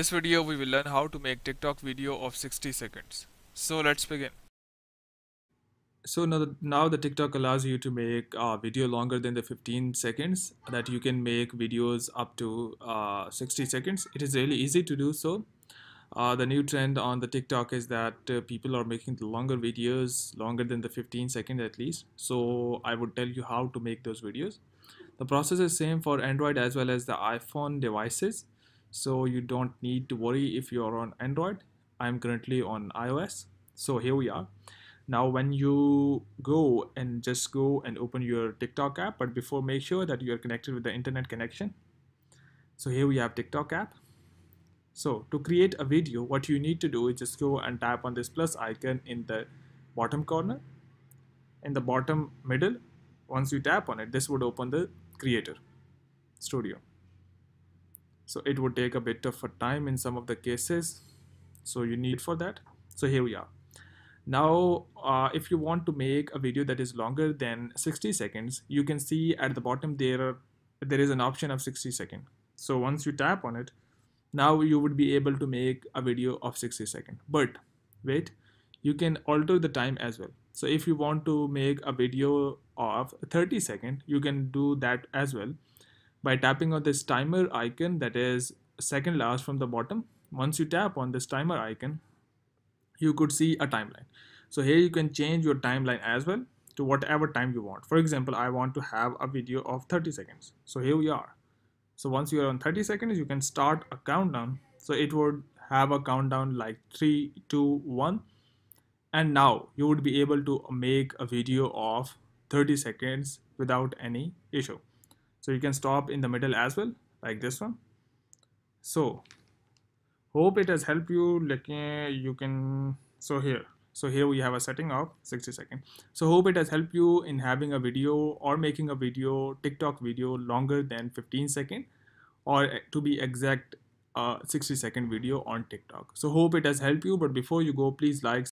this video we will learn how to make TikTok video of 60 seconds. So let's begin. So now the, now the TikTok allows you to make a video longer than the 15 seconds that you can make videos up to uh, 60 seconds. It is really easy to do so. Uh, the new trend on the TikTok is that uh, people are making longer videos, longer than the 15 seconds at least. So I would tell you how to make those videos. The process is same for Android as well as the iPhone devices so you don't need to worry if you're on Android. I'm currently on iOS. So here we are. Now when you go and just go and open your TikTok app, but before make sure that you are connected with the internet connection. So here we have TikTok app. So to create a video, what you need to do is just go and tap on this plus icon in the bottom corner. In the bottom middle, once you tap on it, this would open the creator studio so it would take a bit of a time in some of the cases so you need for that so here we are now uh, if you want to make a video that is longer than 60 seconds you can see at the bottom there there is an option of 60 second so once you tap on it now you would be able to make a video of 60 second but wait you can alter the time as well so if you want to make a video of 30 second you can do that as well by tapping on this timer icon that is second last from the bottom. Once you tap on this timer icon, you could see a timeline. So here you can change your timeline as well to whatever time you want. For example, I want to have a video of 30 seconds. So here we are. So once you are on 30 seconds, you can start a countdown. So it would have a countdown like 3, 2, 1. And now you would be able to make a video of 30 seconds without any issue so you can stop in the middle as well like this one so hope it has helped you like eh, you can so here so here we have a setting of 60 seconds so hope it has helped you in having a video or making a video tiktok video longer than 15 second or to be exact 60 second video on tiktok so hope it has helped you but before you go please like